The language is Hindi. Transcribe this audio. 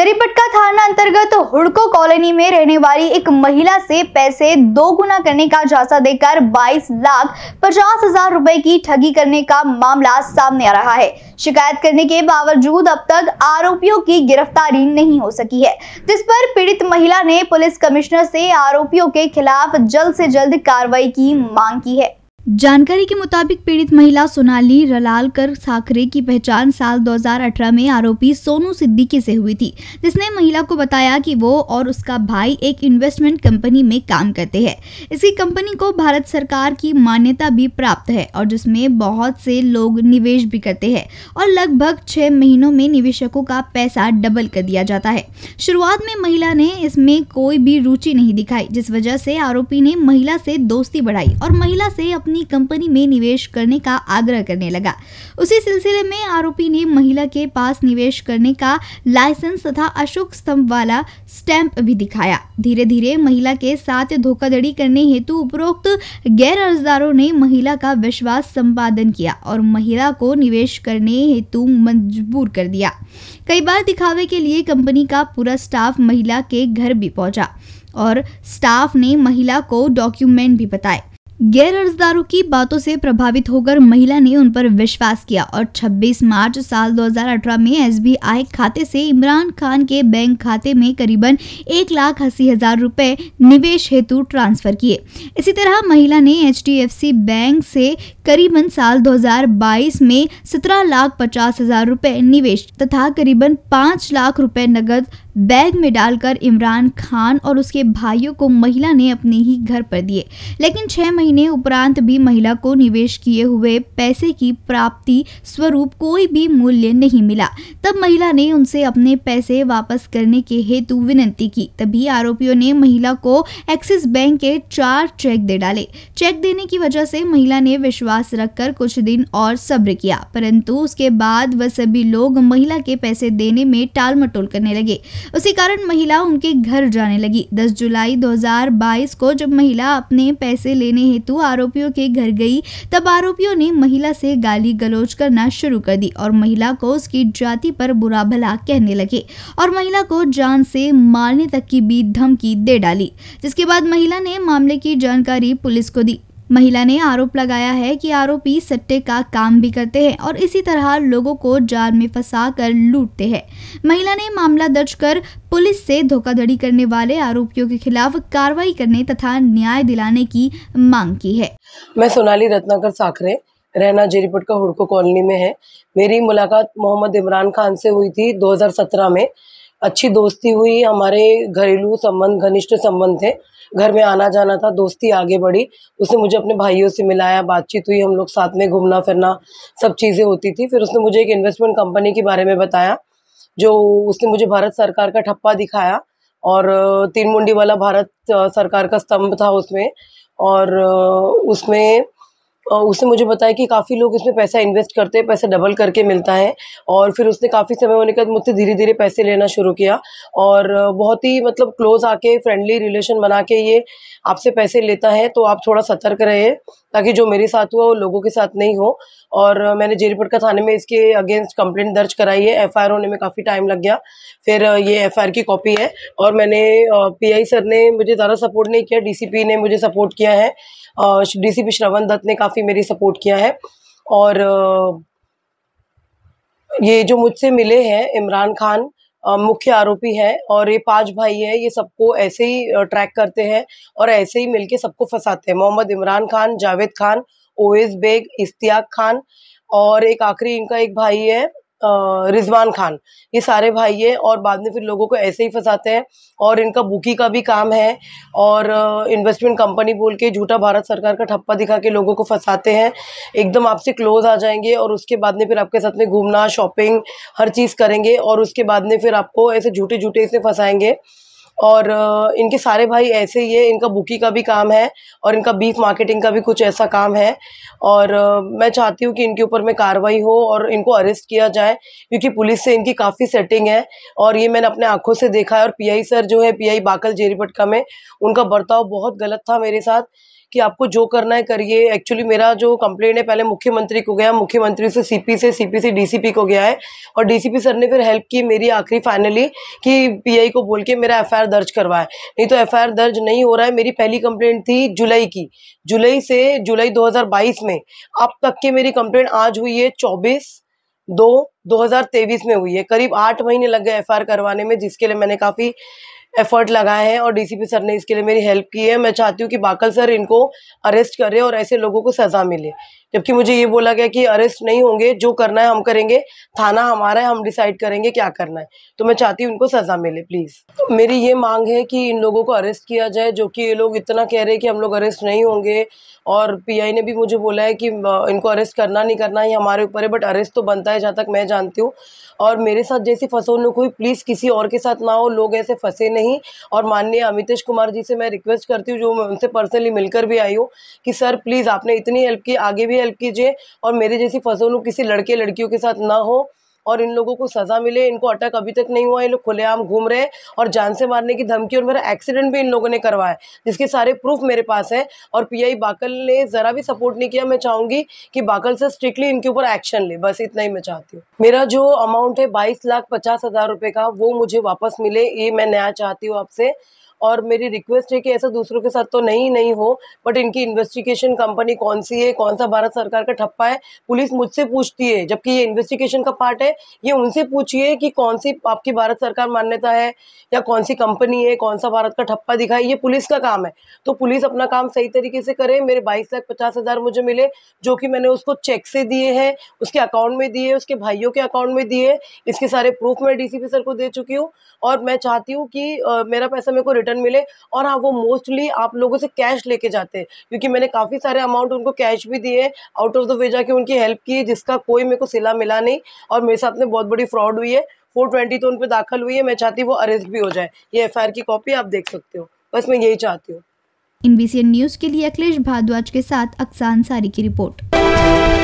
जरीपटका थाना अंतर्गत हुड़को कॉलोनी में रहने वाली एक महिला से पैसे दो गुना करने का झांसा देकर 22 लाख पचास हजार रुपए की ठगी करने का मामला सामने आ रहा है शिकायत करने के बावजूद अब तक आरोपियों की गिरफ्तारी नहीं हो सकी है जिस पर पीड़ित महिला ने पुलिस कमिश्नर से आरोपियों के खिलाफ जल्द से जल्द कार्रवाई की मांग की है जानकारी के मुताबिक पीड़ित महिला सोनाली रलालकर साखरे की पहचान साल 2018 में आरोपी सोनू सिद्दीकी से हुई थी जिसने महिला को बताया कि वो और उसका भाई एक इन्वेस्टमेंट कंपनी में काम करते हैं इसी कंपनी को भारत सरकार की मान्यता भी प्राप्त है और जिसमें बहुत से लोग निवेश भी करते हैं और लगभग छः महीनों में निवेशकों का पैसा डबल कर दिया जाता है शुरुआत में महिला ने इसमें कोई भी रुचि नहीं दिखाई जिस वजह से आरोपी ने महिला से दोस्ती बढ़ाई और महिला से अपनी अपनी कंपनी में निवेश करने का आग्रह करने लगा उसी सिलसिले में आरोपी ने महिला के पास निवेश करने का लाइसेंस तथा अशोक स्तंभ वाला स्टैंप भी दिखाया धीरे धीरे महिला के साथ धोखाधड़ी करने हेतु उपरोक्त गैर अर्जदारों ने महिला का विश्वास संपादन किया और महिला को निवेश करने हेतु मजबूर कर दिया कई बार दिखावे के लिए कंपनी का पूरा स्टाफ महिला के घर भी पहुंचा और स्टाफ ने महिला को डॉक्यूमेंट भी बताए गैर अर्जदारों की बातों से प्रभावित होकर महिला ने उन पर विश्वास किया और 26 मार्च साल 2018 में एसबीआई खाते से इमरान खान के बैंक खाते में करीबन एक लाख अस्सी हजार रुपए निवेश हेतु ट्रांसफर किए इसी तरह महिला ने एच बैंक से करीबन साल 2022 में सत्रह लाख पचास हजार रुपए निवेश तथा करीबन पांच लाख रुपए नकद बैग में डालकर इमरान खान और उसके भाइयों को महिला ने अपने ही घर पर दिए लेकिन छः महीने उपरांत भी महिला को निवेश किए हुए पैसे की प्राप्ति स्वरूप कोई भी मूल्य नहीं मिला तब महिला ने उनसे अपने पैसे वापस करने के हेतु विनती की तभी आरोपियों ने महिला को एक्सिस बैंक के चार चेक दे डाले चेक देने की वजह से महिला ने विश्वास रखकर कुछ दिन और सब्र किया परंतु उसके बाद वह सभी लोग महिला के पैसे देने में टाल मटोल करने लगे उसी कारण महिला उनके घर जाने लगी 10 जुलाई 2022 को जब महिला अपने पैसे लेने हेतु आरोपियों के घर गई तब आरोपियों ने महिला से गाली गलौज करना शुरू कर दी और महिला को उसकी जाति पर बुरा भला कहने लगे और महिला को जान से मारने तक की भी धमकी दे डाली जिसके बाद महिला ने मामले की जानकारी पुलिस को दी महिला ने आरोप लगाया है कि आरोपी सट्टे का काम भी करते हैं और इसी तरह लोगों को जाल में फंसा कर लूटते हैं महिला ने मामला दर्ज कर पुलिस से धोखाधड़ी करने वाले आरोपियों के खिलाफ कार्रवाई करने तथा न्याय दिलाने की मांग की है मैं सोनाली रत्नाकर साखरे रहना जेरीपुट का हुड़को कॉलोनी में है मेरी मुलाकात मोहम्मद इमरान खान से हुई थी 2017 में अच्छी दोस्ती हुई हमारे घरेलू संबंध घनिष्ठ संबंध थे घर में आना जाना था दोस्ती आगे बढ़ी उसने मुझे अपने भाइयों से मिलाया बातचीत हुई हम लोग साथ में घूमना फिरना सब चीज़ें होती थी फिर उसने मुझे एक इन्वेस्टमेंट कंपनी के बारे में बताया जो उसने मुझे भारत सरकार का ठप्पा दिखाया और तीन मुंडी वाला भारत सरकार का स्तंभ था उसमें और उसमें उसने मुझे बताया कि काफ़ी लोग इसमें पैसा इन्वेस्ट करते हैं पैसा डबल करके मिलता है और फिर उसने काफ़ी समय होने के बाद मुझसे धीरे धीरे पैसे लेना शुरू किया और बहुत ही मतलब क्लोज आके फ्रेंडली रिलेशन बना के ये आपसे पैसे लेता है तो आप थोड़ा सतर्क रहे ताकि जो मेरे साथ हुआ वो लोगों के साथ नहीं हो और मैंने जेरीपटका थाने में इसके अगेंस्ट कंप्लेंट दर्ज कराई है एफ होने में काफ़ी टाइम लग गया फिर ये एफ की कॉपी है और मैंने पी सर ने मुझे ज़्यादा सपोर्ट नहीं किया डी ने मुझे सपोर्ट किया है डीसीपी श्रवण दत्त ने काफ़ी काफ़ी मेरी सपोर्ट किया है और ये जो मुझसे मिले हैं इमरान खान मुख्य आरोपी है और ये पांच भाई है ये सबको ऐसे ही ट्रैक करते हैं और ऐसे ही मिलके सबको फंसाते हैं मोहम्मद इमरान खान जावेद खान ओवेज बेग इश्तियाक खान और एक आखिरी इनका एक भाई है रिजवान खान ये सारे भाई हैं और बाद में फिर लोगों को ऐसे ही फंसाते हैं और इनका बुकी का भी काम है और इन्वेस्टमेंट कंपनी बोल के झूठा भारत सरकार का ठप्पा दिखा के लोगों को फंसाते हैं एकदम आपसे क्लोज आ जाएंगे और उसके बाद में फिर आपके साथ में घूमना शॉपिंग हर चीज़ करेंगे और उसके बाद में फिर आपको ऐसे झूठे झूठे इसे फंसाएंगे और इनके सारे भाई ऐसे ही है इनका बुकी का भी काम है और इनका बीफ मार्केटिंग का भी कुछ ऐसा काम है और मैं चाहती हूँ कि इनके ऊपर में कार्रवाई हो और इनको अरेस्ट किया जाए क्योंकि पुलिस से इनकी काफ़ी सेटिंग है और ये मैंने अपने आँखों से देखा है और पीआई सर जो है पीआई बाकल जेरीपटका में उनका बर्ताव बहुत गलत था मेरे साथ कि आपको जो करना है करिए एक्चुअली मेरा जो कंप्लेन है पहले मुख्यमंत्री को गया मुख्यमंत्री से सीपी से सीपी से डीसीपी को गया है और डीसीपी सर ने फिर हेल्प की मेरी आखिरी फाइनली कि पीआई को बोल के मेरा एफआईआर दर्ज करवाए नहीं तो एफआईआर दर्ज नहीं हो रहा है मेरी पहली कंप्लेंट थी जुलाई की जुलाई से जुलाई दो में अब तक की मेरी कंप्लेंट आज हुई है चौबीस दो दो में हुई है करीब आठ महीने लग गए एफ करवाने में जिसके लिए मैंने काफ़ी एफर्ट लगाए हैं और डीसीपी सर ने इसके लिए मेरी हेल्प की है मैं चाहती हूँ कि बाकल सर इनको अरेस्ट करें और ऐसे लोगों को सज़ा मिले जबकि मुझे ये बोला गया कि अरेस्ट नहीं होंगे जो करना है हम करेंगे थाना हमारा है हम डिसाइड करेंगे क्या करना है तो मैं चाहती हूँ उनको सज़ा मिले प्लीज़ मेरी ये मांग है कि इन लोगों को अरेस्ट किया जाए जो कि ये लोग इतना कह रहे हैं कि हम लोग अरेस्ट नहीं होंगे और पीआई ने भी मुझे बोला है कि इनको अरेस्ट करना नहीं करना ये हमारे ऊपर है बट अरेस्ट तो बनता है जहाँ तक मैं जानती हूँ और मेरे साथ जैसी फसोनुक हुई प्लीज़ किसी और के साथ ना हो लोग ऐसे फंसे नहीं और माननीय अमितेश कुमार जी से मैं रिक्वेस्ट करती हूँ जो मैं उनसे पर्सनली मिलकर भी आई हूँ कि सर प्लीज़ आपने इतनी हेल्प की आगे भी हेल्प कीजिए और मेरे जैसी फसलों किसी लड़के लड़कियों के साथ ना हो और इन लोगों को सज़ा मिले इनको अटक अभी तक नहीं हुआ ये लोग खुलेआम घूम रहे और जान से मारने की धमकी और मेरा एक्सीडेंट भी इन लोगों ने करवाया जिसके सारे प्रूफ मेरे पास है और पीआई बाकल ने ज़रा भी सपोर्ट नहीं किया मैं चाहूंगी कि बाकल से स्ट्रिक्टली इनके ऊपर एक्शन ले बस इतना ही मैं चाहती हूँ मेरा जो अमाउंट है बाईस लाख पचास हज़ार रुपये का वो मुझे वापस मिले ये मैं नया चाहती हूँ आपसे और मेरी रिक्वेस्ट है कि ऐसा दूसरों के साथ तो नहीं नहीं हो बट इनकी इन्वेस्टिगेशन कंपनी कौन सी है कौन सा भारत सरकार का ठप्पा है पुलिस मुझसे पूछती है जबकि ये इन्वेस्टिगेशन का पार्ट है ये उनसे पूछिए कि कौन सी आपकी भारत सरकार मान्यता है या कौन सी कंपनी है कौन सा भारत का ठप्पा दिखाए ये पुलिस का काम है तो पुलिस अपना काम सही तरीके से करे मेरे बाईस लाख पचास हज़ार मुझे मिले जो कि मैंने उसको चेक से दिए हैं उसके अकाउंट में दिए उसके भाइयों के अकाउंट में दिए इसके सारे प्रूफ मैं डीसीपी सर को दे चुकी हूँ और मैं चाहती हूँ कि आ, मेरा पैसा मेरे को रिटर्न रिटर्न मिले और हाँ वो मोस्टली आप लोगों से कैश लेके जाते हैं क्योंकि मैंने काफ़ी सारे अमाउंट उनको कैश भी दिए आउट ऑफ द वे जाके उनकी हेल्प की जिसका कोई मेरे को सिला मिला नहीं और मेरे साथ में बहुत बड़ी फ्रॉड हुई है फोर ट्वेंटी तो उन पर दाखिल हुई है मैं चाहती हूँ वो अरेस्ट भी हो जाए ये एफ की कॉपी आप देख सकते हो बस मैं यही चाहती हूँ इन न्यूज़ के लिए अखिलेश भारद्वाज के साथ अक्सान सारी की रिपोर्ट